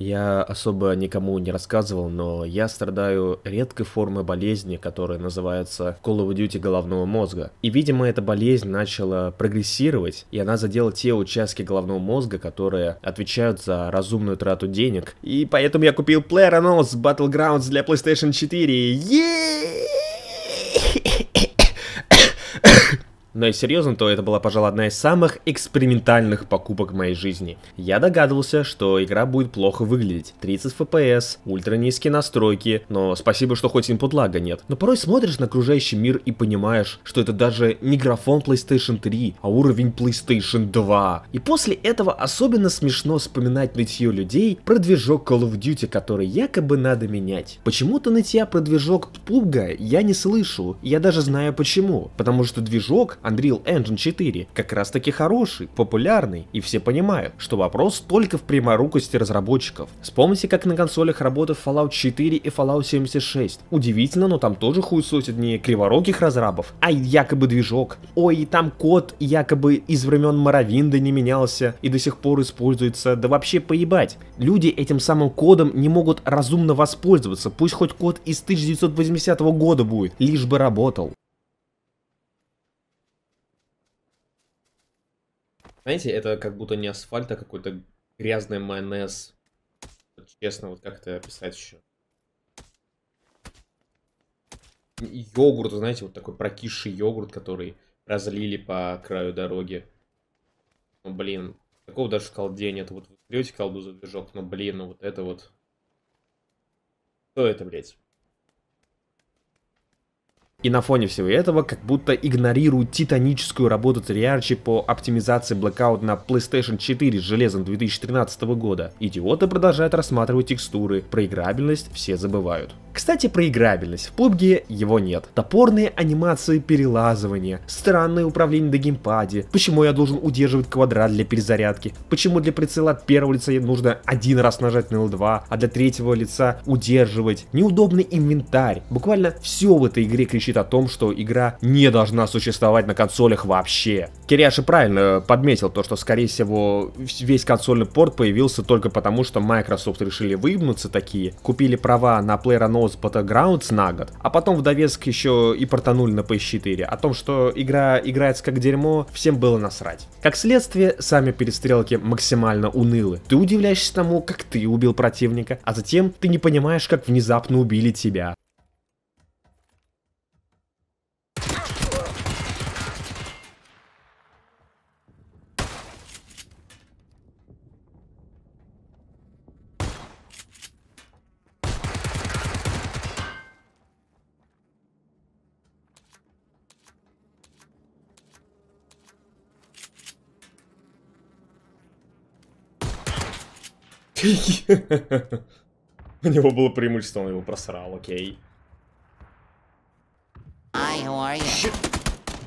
Я особо никому не рассказывал, но я страдаю редкой формой болезни, которая называется Call of Duty головного мозга. И, видимо, эта болезнь начала прогрессировать, и она задела те участки головного мозга, которые отвечают за разумную трату денег. И поэтому я купил PlayerUnknown's Battlegrounds для PlayStation 4. Еее! Но и серьезно, то это была, пожалуй, одна из самых экспериментальных покупок в моей жизни. Я догадывался, что игра будет плохо выглядеть. 30 FPS, ультра низкие настройки, но спасибо, что хоть input лага нет. Но порой смотришь на окружающий мир и понимаешь, что это даже не графон PlayStation 3, а уровень PlayStation 2. И после этого особенно смешно вспоминать нытье людей про движок Call of Duty, который якобы надо менять. Почему-то нытья про движок PUBG я не слышу, я даже знаю почему. Потому что движок, Unreal Engine 4 как раз таки хороший, популярный, и все понимают, что вопрос только в пряморукости разработчиков. Вспомните, как на консолях работает Fallout 4 и Fallout 76. Удивительно, но там тоже хуесосят не криворогих разрабов, а якобы движок. Ой, и там код якобы из времен Моровинда не менялся и до сих пор используется, да вообще поебать. Люди этим самым кодом не могут разумно воспользоваться, пусть хоть код из 1980 года будет, лишь бы работал. Знаете, это как будто не асфальт, а какой-то грязный майонез. Вот честно, вот как это описать еще? Йогурт, знаете, вот такой прокисший йогурт, который разлили по краю дороги. Ну, блин, такого даже в колде нет. Вот вы берете колду за движок, но, блин, ну вот это вот... Что это, блядь? И на фоне всего этого как будто игнорируют титаническую работу Триарчи по оптимизации Blackout на PlayStation 4 с железом 2013 года. Идиоты продолжают рассматривать текстуры, про играбельность все забывают. Кстати, про играбельность. В PUBG его нет. Топорные анимации перелазывания, странное управление на геймпаде, почему я должен удерживать квадрат для перезарядки, почему для прицела от первого лица нужно один раз нажать на L2, а для третьего лица удерживать, неудобный инвентарь. Буквально все в этой игре кричит кричит о том, что игра не должна существовать на консолях вообще. Кириаши правильно э, подметил то, что, скорее всего, весь консольный порт появился только потому, что Microsoft решили выебнуться такие, купили права на PlayerUnknown's Battlegrounds на год, а потом в довеск еще и портанули на PS4. О том, что игра играется как дерьмо, всем было насрать. Как следствие, сами перестрелки максимально унылы. Ты удивляешься тому, как ты убил противника, а затем ты не понимаешь, как внезапно убили тебя. У него было преимущество, он его просрал, окей. Ну, а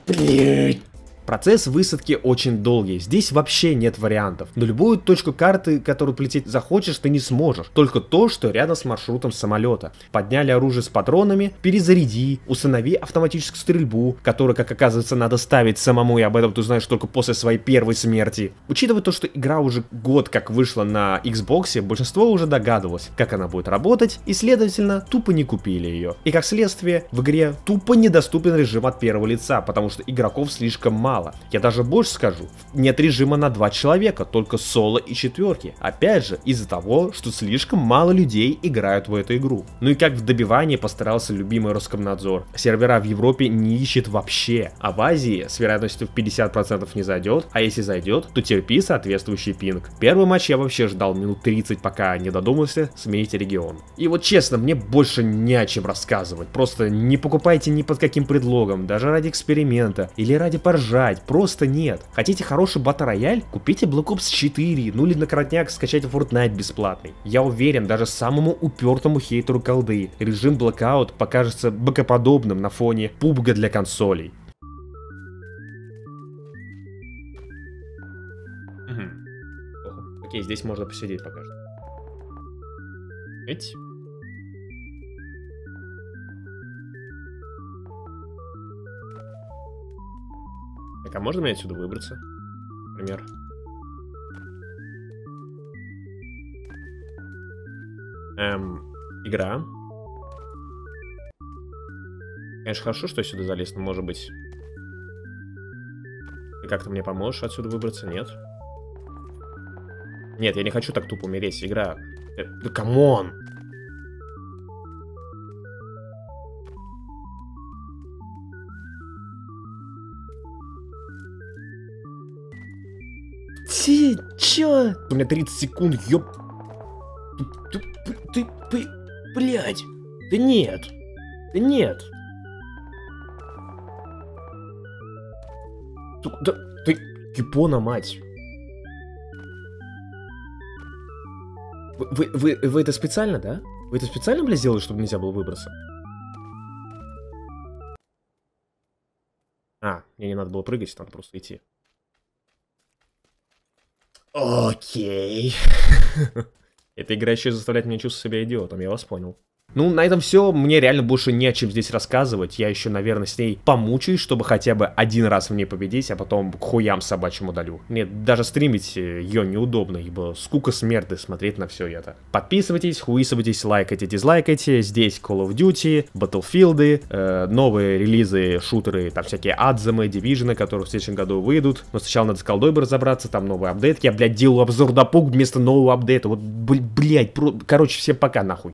Блять. Процесс высадки очень долгий, здесь вообще нет вариантов. На любую точку карты, которую полететь захочешь, ты не сможешь. Только то, что рядом с маршрутом самолета. Подняли оружие с патронами, перезаряди, установи автоматическую стрельбу, которую, как оказывается, надо ставить самому, и об этом ты узнаешь только после своей первой смерти. Учитывая то, что игра уже год как вышла на Xbox, большинство уже догадывалось, как она будет работать, и, следовательно, тупо не купили ее. И как следствие, в игре тупо недоступен режим от первого лица, потому что игроков слишком мало мало. Я даже больше скажу, нет режима на два человека, только соло и четверки. Опять же, из-за того, что слишком мало людей играют в эту игру. Ну и как в добивании постарался любимый Роскомнадзор. Сервера в Европе не ищет вообще, а в Азии с вероятностью в 50% не зайдет, а если зайдет, то терпи соответствующий пинг. Первый матч я вообще ждал минут 30, пока не додумался сменить регион. И вот честно, мне больше не о чем рассказывать. Просто не покупайте ни под каким предлогом, даже ради эксперимента или ради поржа играть, просто нет. Хотите хороший батл Купите Black Ops 4, ну или на коротняк скачайте Fortnite бесплатный. Я уверен, даже самому упертому хейтеру колды режим Blackout покажется бокоподобным на фоне PUBG для консолей. Окей, здесь можно посидеть пока что. Эть. Так, а можно мне отсюда выбраться? Например. Эм, игра. Конечно, хорошо, что я сюда залез, но может быть... Ты как-то мне поможешь отсюда выбраться, нет? Нет, я не хочу так тупо умереть, игра... Э, да камон! Си, чё? У меня 30 секунд, ёп... Ты, ты, ты, блядь. Да нет. Да нет. Да, ты, Кипона, мать. Вы, вы, вы это специально, да? Вы это специально, блядь, сделали, чтобы нельзя было выбраться? А, мне не надо было прыгать, там просто идти. Окей. Эта игра еще заставляет меня чувствовать себя идиотом, я вас понял. Ну, на этом все. Мне реально больше не о чем здесь рассказывать. Я еще, наверное, с ней помучаюсь, чтобы хотя бы один раз в ней победить, а потом к хуям собачьим удалю. Нет, даже стримить э, ее неудобно, ибо скука смерды смотреть на все это. Подписывайтесь, хуисывайтесь, лайкайте, дизлайкайте. Здесь Call of Duty, Battlefield, э, новые релизы, шутеры, там всякие адзамы, дивижены, которые в следующем году выйдут. Но сначала надо с колдой бы разобраться, там новый апдейт. Я, блядь, делаю обзор до пуг вместо нового апдейта. Вот, блядь, про... короче, всем пока, нахуй.